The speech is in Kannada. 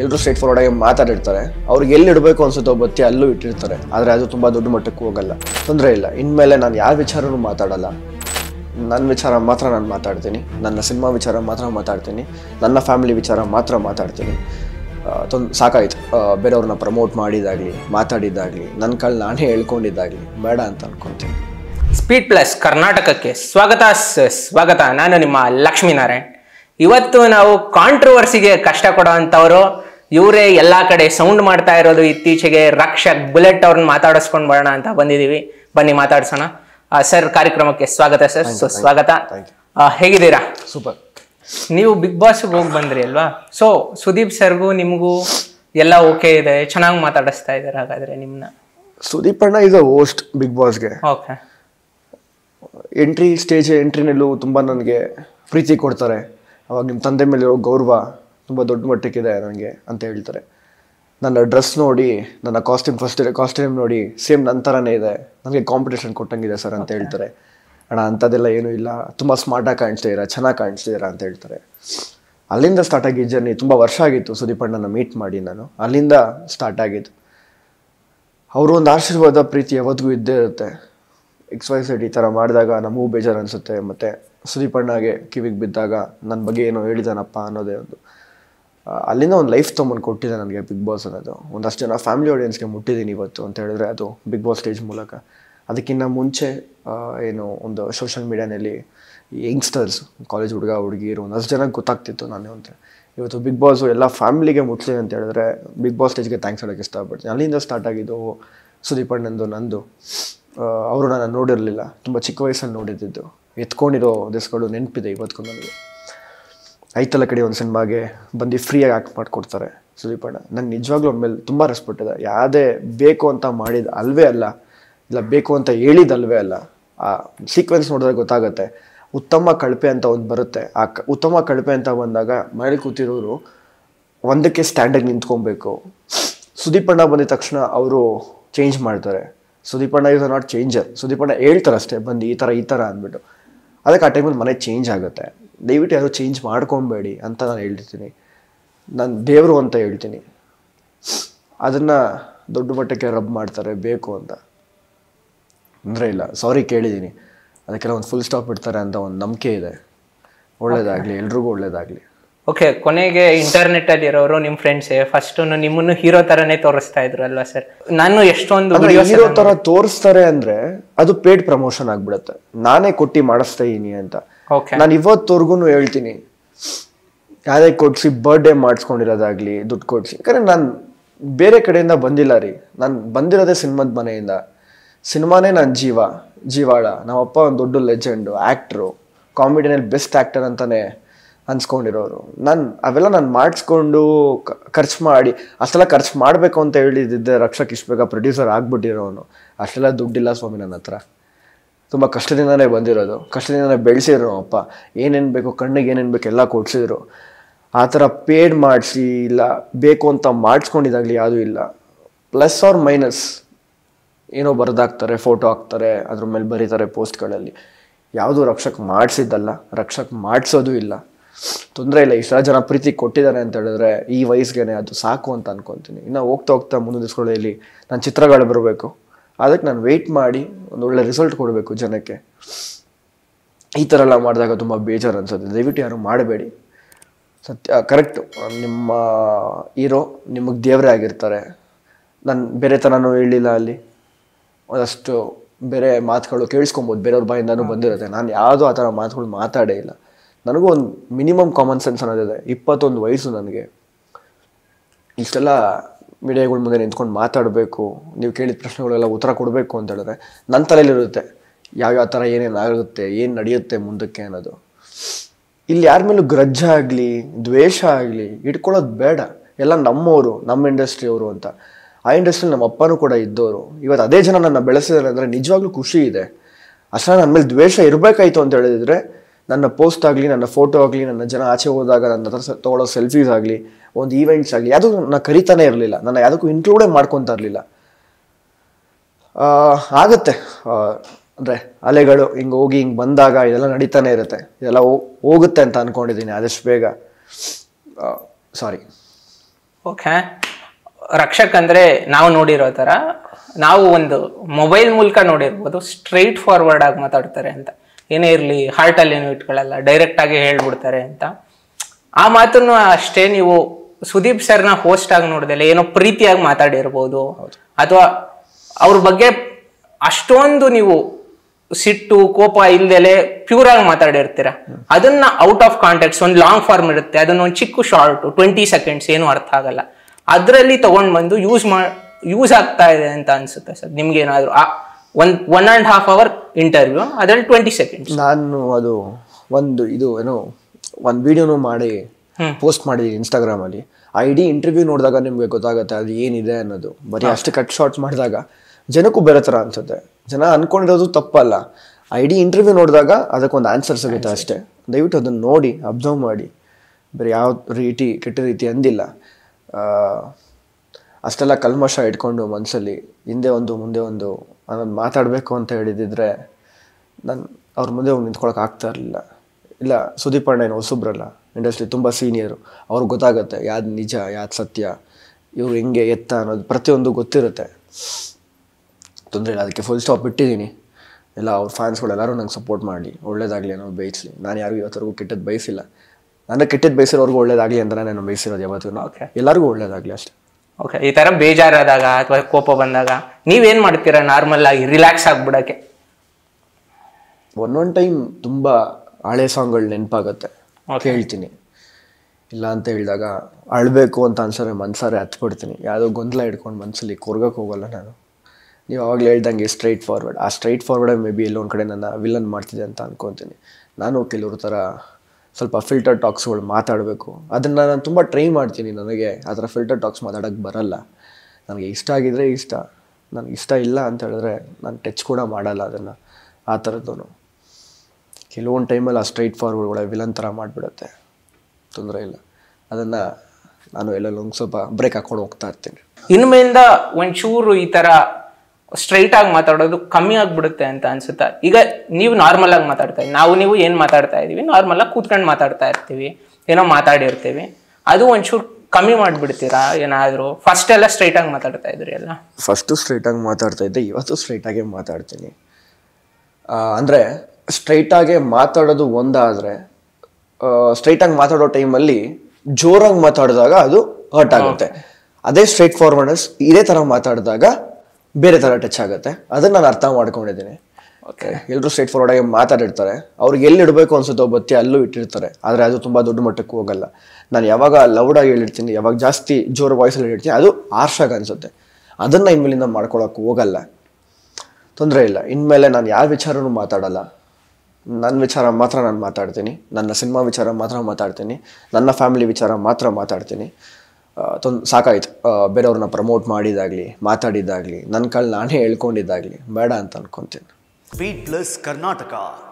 ಎಲ್ಲರೂ ಸ್ಟ್ರೇಟ್ ಫಾರ್ವರ್ಡ್ ಆಗಿ ಮಾತಾಡಿರ್ತಾರೆ ಅವ್ರಿಗೆ ಎಲ್ಲಿ ಇಡಬೇಕು ಅನ್ಸುತ್ತೋ ಬತ್ತಿ ಅಲ್ಲೂ ಇಟ್ಟಿರ್ತಾರೆ ಆದರೆ ಅದು ತುಂಬ ದೊಡ್ಡ ಮಟ್ಟಕ್ಕೆ ಹೋಗಲ್ಲ ತೊಂದರೆ ಇಲ್ಲ ಇನ್ಮೇಲೆ ನಾನು ಯಾವ ವಿಚಾರನು ಮಾತಾಡಲ್ಲ ನನ್ನ ವಿಚಾರ ಮಾತ್ರ ನಾನು ಮಾತಾಡ್ತೀನಿ ನನ್ನ ಸಿನಿಮಾ ವಿಚಾರ ಮಾತ್ರ ಮಾತಾಡ್ತೀನಿ ನನ್ನ ಫ್ಯಾಮಿಲಿ ವಿಚಾರ ಮಾತ್ರ ಮಾತಾಡ್ತೀನಿ ತೊಂದ್ ಸಾಕಾಯ್ತು ಬೇರೆಯವ್ರನ್ನ ಪ್ರಮೋಟ್ ಮಾಡಿದಾಗಲಿ ಮಾತಾಡಿದ್ದಾಗಲಿ ನನ್ನ ಕಳ್ಳ ನಾನೇ ಹೇಳ್ಕೊಂಡಿದ್ದಾಗಲಿ ಬೇಡ ಅಂತ ಅನ್ಕೊತೀನಿ ಸ್ಪೀಡ್ ಪ್ಲಸ್ ಕರ್ನಾಟಕಕ್ಕೆ ಸ್ವಾಗತ ಸ್ವಾಗತ ನಾನು ನಿಮ್ಮ ಲಕ್ಷ್ಮೀನಾರಾಯಣ್ ಇವತ್ತು ನಾವು ಕಾಂಟ್ರವರ್ಸಿಗೆ ಕಷ್ಟ ಕೊಡೋ ಇವರೇ ಎಲ್ಲ ಕಡೆ ಸೌಂಡ್ ಮಾಡ್ತಾ ಇರೋದು ಇತ್ತೀಚೆಗೆ ರಕ್ಷಕ್ ಬುಲೆಟ್ ಅವ್ರನ್ನ ಮಾತಾಡಿಸ್ಕೊಂಡು ಬರೋಣ ಅಂತ ಬಂದಿದ್ದೀವಿ ಬನ್ನಿ ಮಾತಾಡ್ಸೋಣ ಸರ್ ಕಾರ್ಯಕ್ರಮಕ್ಕೆ ಸ್ವಾಗತ ಸರ್ ಸ್ವಾಗತ ಹೇಗಿದ್ದೀರಾ ಸೂಪರ್ ನೀವು ಬಿಗ್ ಬಾಸ್ ಹೋಗಿ ಬಂದ್ರಿ ಅಲ್ವಾ ಸೊ ಸುದೀಪ್ ಸರ್ಗೂ ನಿಮಗೂ ಎಲ್ಲ ಓಕೆ ಇದೆ ಚೆನ್ನಾಗಿ ಮಾತಾಡಿಸ್ತಾ ಇದ್ದಾರೆ ಹಾಗಾದ್ರೆ ನಿಮ್ಮನ್ನ ಸುದೀಪ್ ಅಣ್ಣ ಇಸ್ ಅ ಹೋಸ್ಟ್ ಬಿಗ್ ಬಾಸ್ಗೆ ಓಕೆ ಎಂಟ್ರಿ ಸ್ಟೇಜ್ ಎಂಟ್ರಿನಲ್ಲೂ ತುಂಬ ನನಗೆ ಪ್ರೀತಿ ಕೊಡ್ತಾರೆ ಅವಾಗ ನಿಮ್ಮ ತಂದೆ ಮೇಲಿರೋ ಗೌರವ ತುಂಬ ದೊಡ್ಡ ಮಟ್ಟಕ್ಕಿದೆ ನನಗೆ ಅಂತ ಹೇಳ್ತಾರೆ ನನ್ನ ಡ್ರೆಸ್ ನೋಡಿ ನನ್ನ ಕಾಸ್ಟ್ಯೂಮ್ ಫಸ್ಟ್ ಕಾಸ್ಟ್ಯೂಮ್ ನೋಡಿ ಸೇಮ್ ನನ್ನ ಥರನೇ ಇದೆ ನನಗೆ ಕಾಂಪಿಟೇಷನ್ ಕೊಟ್ಟಂಗಿದೆ ಸರ್ ಅಂತ ಹೇಳ್ತಾರೆ ಅಣ್ಣ ಅಂಥದ್ದೆಲ್ಲ ಏನೂ ಇಲ್ಲ ತುಂಬ ಸ್ಮಾರ್ಟಾಗಿ ಕಾಣಿಸ್ತಾ ಇರೋ ಚೆನ್ನಾಗಿ ಕಾಣಿಸ್ತಿದ್ದೀರಾ ಅಂತ ಹೇಳ್ತಾರೆ ಅಲ್ಲಿಂದ ಸ್ಟಾರ್ಟ್ ಆಗಿ ಜರ್ನಿ ತುಂಬ ವರ್ಷ ಆಗಿತ್ತು ಸುದೀಪ್ ಅಣ್ಣನ ಮೀಟ್ ಮಾಡಿ ನಾನು ಅಲ್ಲಿಂದ ಸ್ಟಾರ್ಟ್ ಆಗಿದ್ದು ಅವರು ಒಂದು ಆಶೀರ್ವಾದ ಪ್ರೀತಿ ಯಾವತ್ತಿಗೂ ಇದ್ದೇ ಇರುತ್ತೆ ಎಕ್ಸ್ ವೈ ಸೆಡ್ ಈ ಥರ ಮಾಡಿದಾಗ ನಮಗೂ ಬೇಜಾರು ಅನಿಸುತ್ತೆ ಮತ್ತು ಸುದೀಪಣ್ಣಗೆ ಕಿವಿಗೆ ಬಿದ್ದಾಗ ನನ್ನ ಬಗ್ಗೆ ಏನೋ ಹೇಳಿದಾನಪ್ಪ ಅನ್ನೋದೇ ಒಂದು ಅಲ್ಲಿಂದ ಒಂದು ಲೈಫ್ ತೊಗೊಂಡು ಕೊಟ್ಟಿದೆ ನನಗೆ ಬಿಗ್ ಬಾಸ್ ಅನ್ನೋದು ಒಂದಷ್ಟು ಜನ ಫ್ಯಾಮಿಲಿ ಆಡಿಯನ್ಸ್ಗೆ ಮುಟ್ಟಿದ್ದೀನಿ ಇವತ್ತು ಅಂತ ಹೇಳಿದ್ರೆ ಅದು ಬಿಗ್ ಬಾಸ್ ಸ್ಟೇಜ್ ಮೂಲಕ ಅದಕ್ಕಿಂತ ಮುಂಚೆ ಏನು ಒಂದು ಸೋಷಲ್ ಮೀಡ್ಯಾನಲ್ಲಿ ಯಂಗ್ಸ್ಟರ್ಸ್ ಕಾಲೇಜ್ ಹುಡುಗ ಹುಡುಗಿರು ಒಂದಷ್ಟು ಜನಕ್ಕೆ ಗೊತ್ತಾಗ್ತಿತ್ತು ನಾನು ಅಂತ ಇವತ್ತು ಬಿಗ್ ಬಾಸು ಎಲ್ಲ ಫ್ಯಾಮಿಲಿಗೆ ಮುಟ್ಲಿ ಅಂತ ಹೇಳಿದ್ರೆ ಬಿಗ್ ಬಾಸ್ ಸ್ಟೇಜ್ಗೆ ಥ್ಯಾಂಕ್ಸ್ ಹೇಳೋಕ್ಕೆ ಇಷ್ಟಪಡ್ತೀನಿ ಅಲ್ಲಿಂದ ಸ್ಟಾರ್ಟ್ ಆಗಿದ್ದು ಸುದೀಪ್ ಅಣ್ಣಂದು ನಂದು ಅವರು ನಾನು ನೋಡಿರಲಿಲ್ಲ ತುಂಬ ಚಿಕ್ಕ ವಯಸ್ಸಲ್ಲಿ ನೋಡಿದ್ದು ಎತ್ಕೊಂಡಿರೋ ದಿಸ್ಗಳು ನೆನಪಿದೆ ಇವತ್ತು ನನಗೆ ಐತಲ್ಲ ಕಡೆ ಒಂದು ಸಿನಿಮಾಗೆ ಬಂದು ಫ್ರೀಯಾಗಿ ಆ್ಯಕ್ಟ್ ಮಾಡಿಕೊಡ್ತಾರೆ ಅಣ್ಣ ನಂಗೆ ನಿಜವಾಗ್ಲೂ ಅವ್ರ ಮೇಲೆ ತುಂಬ ರೆಸ್ಪೆಕ್ಟ್ ಇದೆ ಯಾವುದೇ ಬೇಕು ಅಂತ ಮಾಡಿದ ಅಲ್ವೇ ಅಲ್ಲ ಇಲ್ಲ ಬೇಕು ಅಂತ ಹೇಳಿದಲ್ವೇ ಅಲ್ಲ ಆ ಸೀಕ್ವೆನ್ಸ್ ನೋಡಿದ್ರೆ ಗೊತ್ತಾಗುತ್ತೆ ಉತ್ತಮ ಕಳಪೆ ಅಂತ ಒಂದು ಬರುತ್ತೆ ಆ ಕ ಉತ್ತಮ ಕಳಪೆ ಅಂತ ಬಂದಾಗ ಮನೇಲಿ ಕೂತಿರೋರು ಒಂದಕ್ಕೆ ಸ್ಟ್ಯಾಂಡಾಗಿ ನಿಂತ್ಕೊಬೇಕು ಅಣ್ಣ ಬಂದಿದ ತಕ್ಷಣ ಅವರು ಚೇಂಜ್ ಮಾಡ್ತಾರೆ ಸುದೀಪಣ್ಣ ಇಸ್ ನಾಟ್ ಚೇಂಜರ್ ಸುದೀಪಣ್ಣ ಹೇಳ್ತಾರೆ ಅಷ್ಟೇ ಬಂದು ಈ ಥರ ಈ ಥರ ಅಂದ್ಬಿಟ್ಟು ಅದಕ್ಕೆ ಆ ಟೈಮಲ್ಲಿ ಮನೆ ಚೇಂಜ್ ಆಗುತ್ತೆ ದಯವಿಟ್ಟು ಯಾರು ಚೇಂಜ್ ಮಾಡ್ಕೊಬೇಡಿ ಅಂತ ನಾನು ಹೇಳ್ತೀನಿ ನಾನು ದೇವರು ಅಂತ ಹೇಳ್ತೀನಿ ಅದನ್ನು ದೊಡ್ಡ ಮಟ್ಟಕ್ಕೆ ರಬ್ ಮಾಡ್ತಾರೆ ಬೇಕು ಅಂತ ಅಂದರೆ ಇಲ್ಲ ಸಾರಿ ಕೇಳಿದ್ದೀನಿ ಅದಕ್ಕೆಲ್ಲ ಒಂದು ಫುಲ್ ಸ್ಟಾಪ್ ಇಡ್ತಾರೆ ಅಂತ ಒಂದು ನಂಬಿಕೆ ಇದೆ ಒಳ್ಳೇದಾಗಲಿ ಎಲ್ರಿಗೂ ಒಳ್ಳೇದಾಗಲಿ ಓಕೆ ಕೊನೆಗೆ ಇಂಟರ್ನೆಟ್ ಅಲ್ಲಿ ಇರೋರು ನಿಮ್ ಫ್ರೆಂಡ್ಸ್ ಫಸ್ಟ್ ನಿಮ್ಮನ್ನು ಹೀರೋ ತರನೇ ತೋರಿಸ್ತಾ ಇದ್ರು ಅಲ್ವಾ ಸರ್ ನಾನು ಎಷ್ಟೊಂದು ಹೀರೋ ತರ ತೋರಿಸ್ತಾರೆ ಅಂದ್ರೆ ಅದು ಪೇಡ್ ಪ್ರಮೋಷನ್ ಆಗ್ಬಿಡತ್ತೆ ನಾನೇ ಕೊಟ್ಟಿ ಮಾಡಿಸ್ತಾ ಇದೀನಿ ಅಂತ ನಾನು ಇವತ್ತವರೆಗೂ ಹೇಳ್ತೀನಿ ಯಾರೇ ಕೊಡ್ಸಿ ಬರ್ಡೇ ಮಾಡಿಸ್ಕೊಂಡಿರೋದಾಗ್ಲಿ ದುಡ್ಡು ಕೊಡ್ಸಿ ಯಾಕಂದ್ರೆ ನಾನು ಬೇರೆ ಕಡೆಯಿಂದ ಬಂದಿಲ್ಲ ರೀ ನಾನು ಬಂದಿರೋದೇ ಸಿನಿಮಾದ ಮನೆಯಿಂದ ಸಿನಿಮಾನೇ ನನ್ನ ಜೀವ ಜೀವಾಳ ನಮ್ಮಪ್ಪ ಒಂದು ದೊಡ್ಡ ಲೆಜೆಂಡು ಆ್ಯಕ್ಟ್ರು ಕಾಮಿಡಿನಲ್ಲಿ ಬೆಸ್ಟ್ ಆ್ಯಕ್ಟರ್ ಅಂತಲೇ ಅನ್ಸ್ಕೊಂಡಿರೋರು ನಾನು ಅವೆಲ್ಲ ನಾನು ಮಾಡಿಸ್ಕೊಂಡು ಖರ್ಚು ಮಾಡಿ ಅಷ್ಟೆಲ್ಲ ಖರ್ಚು ಮಾಡಬೇಕು ಅಂತ ಹೇಳಿದ್ದೆ ರಕ್ಷಕ್ ಇಷ್ಟ ಪ್ರೊಡ್ಯೂಸರ್ ಆಗ್ಬಿಟ್ಟಿರೋನು ಅಷ್ಟೆಲ್ಲ ದುಡ್ಡಿಲ್ಲ ಸ್ವಾಮಿ ನನ್ನ ಹತ್ರ ತುಂಬ ಕಷ್ಟದಿಂದನೇ ಬಂದಿರೋದು ಕಷ್ಟದಿಂದನೇ ಬೆಳೆಸಿದ್ರು ಅಪ್ಪ ಏನೇನು ಬೇಕು ಕಣ್ಣಿಗೆ ಏನೇನು ಬೇಕು ಎಲ್ಲ ಕೊಡ್ಸಿದ್ರು ಆ ಥರ ಪೇಡ್ ಮಾಡಿಸಿ ಇಲ್ಲ ಬೇಕು ಅಂತ ಮಾಡಿಸ್ಕೊಂಡಿದ್ದಾಗಲಿ ಯಾವುದೂ ಇಲ್ಲ ಪ್ಲಸ್ ಆರ್ ಮೈನಸ್ ಏನೋ ಬರೆದಾಕ್ತಾರೆ ಫೋಟೋ ಹಾಕ್ತಾರೆ ಅದ್ರ ಮೇಲೆ ಬರೀತಾರೆ ಪೋಸ್ಟ್ಗಳಲ್ಲಿ ಯಾವುದೂ ರಕ್ಷಕ್ ಮಾಡಿಸಿದ್ದಲ್ಲ ರಕ್ಷಕ್ ಮಾಡಿಸೋದು ಇಲ್ಲ ತೊಂದರೆ ಇಲ್ಲ ಇಷ್ಟು ಜನ ಪ್ರೀತಿ ಕೊಟ್ಟಿದ್ದಾರೆ ಅಂತ ಹೇಳಿದ್ರೆ ಈ ವಯಸ್ಸಿಗೆ ಅದು ಸಾಕು ಅಂತ ಅನ್ಕೊತೀನಿ ಇನ್ನು ಹೋಗ್ತಾ ಹೋಗ್ತಾ ಮುಂದಿನ ಇಲ್ಲಿ ನಾನು ಚಿತ್ರಗಳು ಬರಬೇಕು ಅದಕ್ಕೆ ನಾನು ವೆಯ್ಟ್ ಮಾಡಿ ಒಂದು ಒಳ್ಳೆ ರಿಸಲ್ಟ್ ಕೊಡಬೇಕು ಜನಕ್ಕೆ ಈ ಥರ ಎಲ್ಲ ಮಾಡಿದಾಗ ತುಂಬ ಬೇಜಾರು ಅನ್ಸುತ್ತೆ ದಯವಿಟ್ಟು ಯಾರು ಮಾಡಬೇಡಿ ಸತ್ಯ ಕರೆಕ್ಟ್ ನಿಮ್ಮ ಹೀರೋ ನಿಮಗೆ ದೇವರೇ ಆಗಿರ್ತಾರೆ ನಾನು ಬೇರೆ ಥರನೂ ಹೇಳಿಲ್ಲ ಅಲ್ಲಿ ಒಂದಷ್ಟು ಬೇರೆ ಮಾತುಗಳು ಕೇಳಿಸ್ಕೊಬೋದು ಬೇರೆಯವ್ರ ಬಾಯಿಂದನೂ ಬಂದಿರುತ್ತೆ ನಾನು ಯಾವುದೂ ಆ ಥರ ಮಾತುಗಳು ಮಾತಾಡೇ ಇಲ್ಲ ನನಗೂ ಒಂದು ಮಿನಿಮಮ್ ಕಾಮನ್ ಸೆನ್ಸ್ ಅನ್ನೋದಿದೆ ಇಪ್ಪತ್ತೊಂದು ವಯಸ್ಸು ನನಗೆ ಇಷ್ಟೆಲ್ಲ ಮೀಡಿಯಾಗಳ ಮುಂದೆ ನಿಂತ್ಕೊಂಡು ಮಾತಾಡಬೇಕು ನೀವು ಕೇಳಿದ ಪ್ರಶ್ನೆಗಳೆಲ್ಲ ಉತ್ತರ ಕೊಡಬೇಕು ಅಂತ ಹೇಳಿದ್ರೆ ನನ್ನ ತಲೆಯಲ್ಲಿರುತ್ತೆ ಯಾವ್ಯಾವ ಥರ ಏನೇನು ಆಗುತ್ತೆ ಏನು ನಡೆಯುತ್ತೆ ಮುಂದಕ್ಕೆ ಅನ್ನೋದು ಇಲ್ಲಿ ಯಾರ ಮೇಲೂ ಗ್ರಜ್ಜ ಆಗಲಿ ದ್ವೇಷ ಆಗಲಿ ಇಟ್ಕೊಳ್ಳೋದು ಬೇಡ ಎಲ್ಲ ನಮ್ಮವರು ನಮ್ಮ ಇಂಡಸ್ಟ್ರಿಯವರು ಅಂತ ಆ ಇಂಡಸ್ಟ್ರಿ ನಮ್ಮ ಅಪ್ಪನೂ ಕೂಡ ಇದ್ದವರು ಇವತ್ತು ಅದೇ ಜನ ನನ್ನ ಬೆಳೆಸಿದ್ದಾರೆ ಅಂದರೆ ನಿಜವಾಗ್ಲೂ ಖುಷಿ ಇದೆ ಅಷ್ಟೇ ನನ್ನ ಮೇಲೆ ದ್ವೇಷ ಇರಬೇಕಾಯ್ತು ಅಂತ ಹೇಳಿದ್ರೆ ನನ್ನ ಪೋಸ್ಟ್ ಆಗಲಿ ನನ್ನ ಫೋಟೋ ಆಗಲಿ ನನ್ನ ಜನ ಆಚೆ ಹೋದಾಗ ನನ್ನ ಹತ್ರ ತೊಗೊಳ್ಳೋ ಸೆಲ್ಫೀಸ್ ಆಗಲಿ ಒಂದು ಈವೆಂಟ್ಸ್ ಆಗಲಿ ಯಾವುದೂ ನಾನು ಕರಿತಾನೆ ಇರಲಿಲ್ಲ ನನ್ನ ಯಾವುದಕ್ಕೂ ಇನ್ಕ್ಲೂಡೇ ಮಾಡ್ಕೊತಾ ಇರಲಿಲ್ಲ ಆಗತ್ತೆ ಅಂದರೆ ಅಲೆಗಳು ಹಿಂಗೆ ಹೋಗಿ ಹಿಂಗೆ ಬಂದಾಗ ಇದೆಲ್ಲ ನಡೀತಾನೆ ಇರುತ್ತೆ ಇದೆಲ್ಲ ಹೋಗುತ್ತೆ ಅಂತ ಅಂದ್ಕೊಂಡಿದ್ದೀನಿ ಆದಷ್ಟು ಬೇಗ ಸಾರಿ ಓಕೆ ರಕ್ಷಕ್ ಅಂದರೆ ನಾವು ನೋಡಿರೋ ಥರ ನಾವು ಒಂದು ಮೊಬೈಲ್ ಮೂಲಕ ನೋಡಿರ್ಬೋದು ಸ್ಟ್ರೈಟ್ ಫಾರ್ವರ್ಡ್ ಆಗಿ ಮಾತಾಡ್ತಾರೆ ಅಂತ ಏನೇ ಇರಲಿ ಹಾರ್ಟಲ್ಲಿ ಏನು ಇಟ್ಕೊಳ್ಳಲ್ಲ ಡೈರೆಕ್ಟಾಗಿ ಹೇಳ್ಬಿಡ್ತಾರೆ ಅಂತ ಆ ಮಾತನ್ನು ಅಷ್ಟೇ ನೀವು ಸುದೀಪ್ ಸರ್ನ ಹೋಸ್ಟ್ ಆಗಿ ನೋಡ್ದಲ್ಲ ಏನೋ ಪ್ರೀತಿಯಾಗಿ ಮಾತಾಡಿರ್ಬೋದು ಅಥವಾ ಅವ್ರ ಬಗ್ಗೆ ಅಷ್ಟೊಂದು ನೀವು ಸಿಟ್ಟು ಕೋಪ ಇಲ್ದಲೆ ಪ್ಯೂರ್ ಆಗಿ ಮಾತಾಡಿರ್ತೀರ ಅದನ್ನ ಔಟ್ ಆಫ್ ಕಾಂಟ್ಯಾಕ್ಟ್ಸ್ ಒಂದು ಲಾಂಗ್ ಫಾರ್ಮ್ ಇರುತ್ತೆ ಅದನ್ನ ಒಂದು ಚಿಕ್ಕ ಶಾರ್ಟ್ ಟ್ವೆಂಟಿ ಸೆಕೆಂಡ್ಸ್ ಏನು ಅರ್ಥ ಆಗಲ್ಲ ಅದರಲ್ಲಿ ತಗೊಂಡ್ ಬಂದು ಯೂಸ್ ಮಾ ಯೂಸ್ ಆಗ್ತಾ ಇದೆ ಅಂತ ಅನ್ಸುತ್ತೆ ಸರ್ ನಿಮ್ಗೆ ಏನಾದ್ರು ಒಂದು one and half hour interview ಅದರಲ್ಲಿ ಟ್ವೆಂಟಿ ಸೆಕೆಂಡ್ ನಾನು ಅದು ಒಂದು ಇದು ಏನೋ ಒಂದು ವಿಡಿಯೋನು ಮಾಡಿ ಪೋಸ್ಟ್ ಮಾಡಿದ್ದೀನಿ ಇನ್ಸ್ಟಾಗ್ರಾಮಲ್ಲಿ ಆ ಇಡೀ ಇಂಟರ್ವ್ಯೂ ನೋಡಿದಾಗ ನಿಮಗೆ ಗೊತ್ತಾಗುತ್ತೆ ಅದು ಏನಿದೆ ಅನ್ನೋದು ಬರೀ ಅಷ್ಟು ಕಟ್ ಶಾರ್ಟ್ ಮಾಡಿದಾಗ ಜನಕ್ಕೂ ಬೇರೆ ಥರ ಅನ್ಸುತ್ತೆ ಜನ ಅನ್ಕೊಂಡಿರೋದು ತಪ್ಪಲ್ಲ ಆ ಇಡೀ ಇಂಟರ್ವ್ಯೂ ನೋಡಿದಾಗ ಅದಕ್ಕೊಂದು ಆನ್ಸರ್ ಸಿಗುತ್ತೆ ಅಷ್ಟೇ ದಯವಿಟ್ಟು ಅದನ್ನು ನೋಡಿ ಅಬ್ಸರ್ವ್ ಮಾಡಿ ಬೇರೆ ಯಾವ ರೀತಿ ಕೆಟ್ಟ ರೀತಿ ಅಂದಿಲ್ಲ ಅಷ್ಟೆಲ್ಲ ಕಲ್ಮಶ ಇಟ್ಕೊಂಡು ಮನಸ್ಸಲ್ಲಿ ಹಿಂದೆ ಒಂದು ಮುಂದೆ ಒಂದು ಅನ್ನೋದು ಮಾತಾಡಬೇಕು ಅಂತ ಹೇಳಿದಿದ್ರೆ ನಾನು ಅವ್ರ ಮುಂದೆ ಹೋಗಿ ನಿಂತ್ಕೊಳಕ್ಕೆ ಆಗ್ತಾ ಇರಲಿಲ್ಲ ಇಲ್ಲ ಸುದೀಪ್ ಅಣ್ಣ ಹೊಸಬ್ರಲ್ಲ ಇಂಡಸ್ಟ್ರಿ ತುಂಬ ಸೀನಿಯರು ಅವ್ರಿಗೆ ಗೊತ್ತಾಗುತ್ತೆ ಯಾವ್ದು ನಿಜ ಯಾವ್ದು ಸತ್ಯ ಇವ್ರು ಹೆಂಗೆ ಎತ್ತ ಅನ್ನೋದು ಪ್ರತಿಯೊಂದು ಗೊತ್ತಿರುತ್ತೆ ತೊಂದರೆ ಇಲ್ಲ ಅದಕ್ಕೆ ಫುಲ್ ಸ್ಟಾಪ್ ಬಿಟ್ಟಿದ್ದೀನಿ ಎಲ್ಲ ಅವ್ರ ಫ್ಯಾನ್ಸ್ಗಳೆಲ್ಲರೂ ನಂಗೆ ಸಪೋರ್ಟ್ ಮಾಡಲಿ ಒಳ್ಳೇದಾಗಲಿ ಅನ್ನೋ ಬೇಯಿಸಲಿ ನಾನು ಯಾರಿಗೂ ಇವತ್ತರೆಗೂ ಕೆಟ್ಟದ್ದು ಬಯಸಿಲ್ಲ ನನಗೆ ಕೆಟ್ಟದ್ದು ಬಯಸಿರೋರ್ಗೂ ಒಳ್ಳೇದಾಗಲಿ ಅಂತ ನಾನು ಬಯಸಿರೋದು ಯಾವತ್ತೂ ಎಲ್ಲರಿಗೂ ಒಳ್ಳೇದಾಗಲಿ ಅಷ್ಟೇ ಓಕೆ ಈ ಥರ ಬೇಜಾರಾದಾಗ ಅಥವಾ ಕೋಪ ಬಂದಾಗ ನೀವೇನು ಮಾಡ್ತೀರಾ ನಾರ್ಮಲ್ ಆಗಿ ರಿಲ್ಯಾಕ್ಸ್ ಆಗಿಬಿಡೋಕ್ಕೆ ಒಂದೊಂದು ಟೈಮ್ ತುಂಬ ಹಳೆ ಸಾಂಗ್ಗಳು ನೆನಪಾಗತ್ತೆ ಹೇಳ್ತೀನಿ ಇಲ್ಲ ಅಂತ ಹೇಳಿದಾಗ ಅಳಬೇಕು ಅಂತ ಅನ್ಸೋರೆ ಮನ್ಸಾರೆ ಹತ್ಬಿಡ್ತೀನಿ ಯಾವುದೋ ಗೊಂದಲ ಹಿಡ್ಕೊಂಡು ಮನಸ್ಸಲ್ಲಿ ಕೊರ್ಗಕ್ಕೆ ಹೋಗಲ್ಲ ನಾನು ನೀವು ಆವಾಗಲೇ ಹೇಳ್ದಂಗೆ ಸ್ಟ್ರೈಟ್ ಫಾರ್ವರ್ಡ್ ಆ ಸ್ಟ್ರೈಟ್ ಫಾರ್ವರ್ಡ್ ಮೇ ಬಿ ಎಲ್ಲೊಂದು ಕಡೆ ನನ್ನ ವಿಲನ್ ಮಾಡ್ತಿದೆ ಅಂತ ಅನ್ಕೊತೀನಿ ನಾನು ಕೆಲವ್ರ ಥರ ಸ್ವಲ್ಪ ಫಿಲ್ಟರ್ ಟಾಕ್ಸ್ಗಳು ಮಾತಾಡಬೇಕು ಅದನ್ನು ನಾನು ತುಂಬ ಟ್ರೈ ಮಾಡ್ತೀನಿ ನನಗೆ ಆ ಥರ ಫಿಲ್ಟರ್ ಟಾಕ್ಸ್ ಮಾತಾಡೋಕ್ಕೆ ಬರಲ್ಲ ನನಗೆ ಇಷ್ಟ ಆಗಿದ್ರೆ ಇಷ್ಟ ನನಗೆ ಇಷ್ಟ ಇಲ್ಲ ಅಂತ ಹೇಳಿದ್ರೆ ನಾನು ಟಚ್ ಕೂಡ ಮಾಡಲ್ಲ ಅದನ್ನು ಆ ಥರದ್ದು ಕೆಲವೊಂದು ಟೈಮಲ್ಲಿ ಆ ಸ್ಟ್ರೈಟ್ ಫಾರ್ವರ್ಡ್ಗಳ ವಿಲನ್ ಥರ ಮಾಡಿಬಿಡುತ್ತೆ ತೊಂದರೆ ಇಲ್ಲ ಅದನ್ನು ನಾನು ಎಲ್ಲೆಲ್ಲೊಂದು ಸ್ವಲ್ಪ ಬ್ರೇಕ್ ಹಾಕ್ಕೊಂಡು ಹೋಗ್ತಾ ಇರ್ತೀನಿ ಇನ್ಮೇಲಿಂದ ಒಂಚೂರು ಈ ಥರ ಸ್ಟ್ರೈಟ್ ಆಗಿ ಮಾತಾಡೋದು ಕಮ್ಮಿ ಆಗ್ಬಿಡುತ್ತೆ ಅಂತ ಅನ್ಸುತ್ತೆ ಈಗ ನೀವು ನಾರ್ಮಲ್ ಆಗಿ ಮಾತಾಡ್ತಾ ಇದ್ದೀವಿ ನಾವು ನೀವು ಏನು ಮಾತಾಡ್ತಾ ಇದೀವಿ ನಾರ್ಮಲ್ ಆಗಿ ಕೂತ್ಕೊಂಡು ಮಾತಾಡ್ತಾ ಇರ್ತೀವಿ ಏನೋ ಮಾತಾಡಿರ್ತೀವಿ ಅದು ಒಂಚೂರು ಕಮ್ಮಿ ಮಾಡ್ಬಿಡ್ತೀರಾ ಏನಾದರೂ ಫಸ್ಟ್ ಎಲ್ಲ ಸ್ಟ್ರೈಟ್ ಆಗಿ ಮಾತಾಡ್ತಾ ಇದ್ರಿ ಎಲ್ಲ ಫಸ್ಟ್ ಸ್ಟ್ರೈಟ್ ಆಗಿ ಮಾತಾಡ್ತಾ ಇದ್ದೆ ಇವತ್ತು ಸ್ಟ್ರೈಟ್ ಆಗಿ ಮಾತಾಡ್ತೀನಿ ಅಂದ್ರೆ ಸ್ಟ್ರೈಟ್ ಆಗಿ ಮಾತಾಡೋದು ಒಂದಾದ್ರೆ ಸ್ಟ್ರೈಟ್ ಆಗಿ ಮಾತಾಡೋ ಟೈಮಲ್ಲಿ ಜೋರಾಗಿ ಮಾತಾಡಿದಾಗ ಅದು ಹರ್ಟ್ ಆಗುತ್ತೆ ಅದೇ ಸ್ಟ್ರೈಟ್ ಫಾರ್ವರ್ಡ್ ಇದೇ ತರ ಮಾತಾಡಿದಾಗ ಬೇರೆ ಥರ ಟಚ್ ಆಗುತ್ತೆ ಅದನ್ನು ನಾನು ಅರ್ಥ ಮಾಡ್ಕೊಂಡಿದ್ದೀನಿ ಓಕೆ ಎಲ್ಲರೂ ಸ್ಟ್ರೇಟ್ ಫಾರ್ವರ್ಡ್ ಆಗಿ ಮಾತಾಡಿರ್ತಾರೆ ಅವ್ರಿಗೆ ಎಲ್ಲಿ ಇಡಬೇಕು ಅನ್ಸುತ್ತೋ ಬತ್ತಿ ಅಲ್ಲೂ ಇಟ್ಟಿರ್ತಾರೆ ಆದರೆ ಅದು ತುಂಬ ದೊಡ್ಡ ಮಟ್ಟಕ್ಕೆ ಹೋಗಲ್ಲ ನಾನು ಯಾವಾಗ ಲೌಡಾಗಿ ಹೇಳಿರ್ತೀನಿ ಯಾವಾಗ ಜಾಸ್ತಿ ಜೋರು ವಾಯ್ಸಲ್ಲಿ ಹೇಳಿರ್ತೀನಿ ಅದು ಆರ್ಷಾಗಿ ಅನಿಸುತ್ತೆ ಅದನ್ನು ಇನ್ಮೇಲಿಂದ ಮಾಡ್ಕೊಳಕ್ಕೆ ಹೋಗಲ್ಲ ತೊಂದರೆ ಇಲ್ಲ ಇನ್ಮೇಲೆ ನಾನು ಯಾವ ವಿಚಾರನೂ ಮಾತಾಡಲ್ಲ ನನ್ನ ವಿಚಾರ ಮಾತ್ರ ನಾನು ಮಾತಾಡ್ತೀನಿ ನನ್ನ ಸಿನಿಮಾ ವಿಚಾರ ಮಾತ್ರ ಮಾತಾಡ್ತೀನಿ ನನ್ನ ಫ್ಯಾಮಿಲಿ ವಿಚಾರ ಮಾತ್ರ ಮಾತಾಡ್ತೀನಿ ತೊಂದು ಸಾಕಾಯ್ತು ಬೇರೆಯವ್ರನ್ನ ಪ್ರಮೋಟ್ ಮಾಡಿದಾಗಲಿ ಮಾತಾಡಿದ್ದಾಗಲಿ ನನ್ನ ಕಾಳು ನಾನೇ ಹೇಳ್ಕೊಂಡಿದ್ದಾಗಲಿ ಬೇಡ ಅಂತ ಅನ್ಕೊಂತೀನಿ ವೀಟ್ ಪ್ಲಸ್ ಕರ್ನಾಟಕ